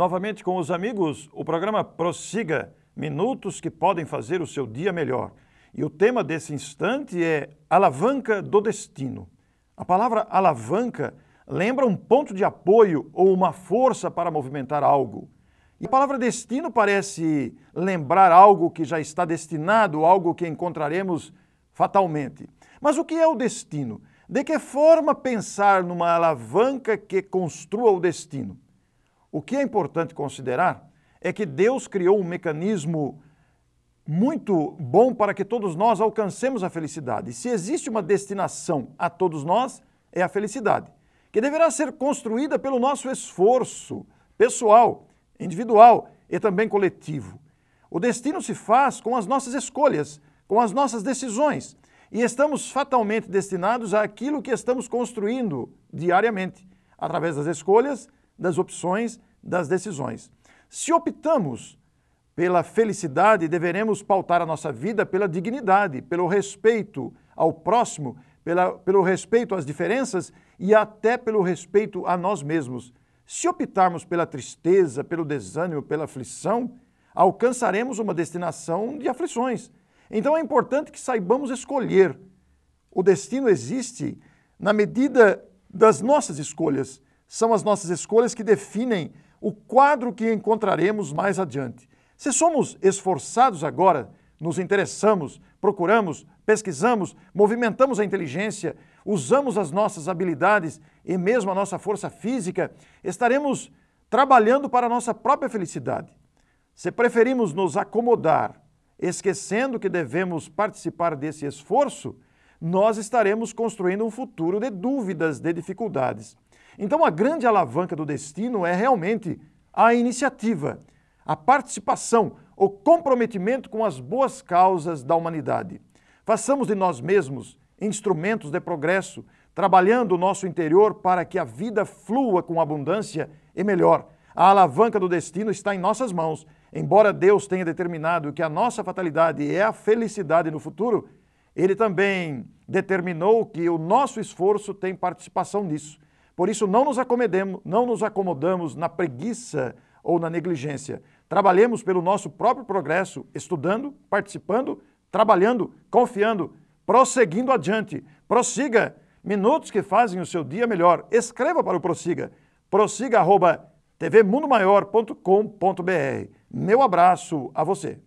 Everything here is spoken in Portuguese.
novamente com os amigos, o programa Prossiga Minutos que podem fazer o seu dia melhor. E o tema desse instante é Alavanca do Destino. A palavra alavanca lembra um ponto de apoio ou uma força para movimentar algo. E a palavra destino parece lembrar algo que já está destinado, algo que encontraremos fatalmente. Mas o que é o destino? De que forma pensar numa alavanca que construa o destino? O que é importante considerar é que Deus criou um mecanismo muito bom para que todos nós alcancemos a felicidade. Se existe uma destinação a todos nós, é a felicidade, que deverá ser construída pelo nosso esforço pessoal, individual e também coletivo. O destino se faz com as nossas escolhas, com as nossas decisões, e estamos fatalmente destinados àquilo que estamos construindo diariamente, através das escolhas das opções, das decisões. Se optamos pela felicidade, deveremos pautar a nossa vida pela dignidade, pelo respeito ao próximo, pela, pelo respeito às diferenças e até pelo respeito a nós mesmos. Se optarmos pela tristeza, pelo desânimo, pela aflição, alcançaremos uma destinação de aflições. Então é importante que saibamos escolher. O destino existe na medida das nossas escolhas. São as nossas escolhas que definem o quadro que encontraremos mais adiante. Se somos esforçados agora, nos interessamos, procuramos, pesquisamos, movimentamos a inteligência, usamos as nossas habilidades e mesmo a nossa força física, estaremos trabalhando para a nossa própria felicidade. Se preferimos nos acomodar, esquecendo que devemos participar desse esforço, nós estaremos construindo um futuro de dúvidas, de dificuldades. Então, a grande alavanca do destino é realmente a iniciativa, a participação, o comprometimento com as boas causas da humanidade. Façamos de nós mesmos instrumentos de progresso, trabalhando o nosso interior para que a vida flua com abundância e melhor. A alavanca do destino está em nossas mãos. Embora Deus tenha determinado que a nossa fatalidade é a felicidade no futuro, Ele também determinou que o nosso esforço tem participação nisso. Por isso, não nos acomodemos, não nos acomodamos na preguiça ou na negligência. Trabalhemos pelo nosso próprio progresso, estudando, participando, trabalhando, confiando, prosseguindo adiante. Prossiga. Minutos que fazem o seu dia melhor. Escreva para o Prossiga. Prossiga.tvmundomaior.com.br. Meu abraço a você.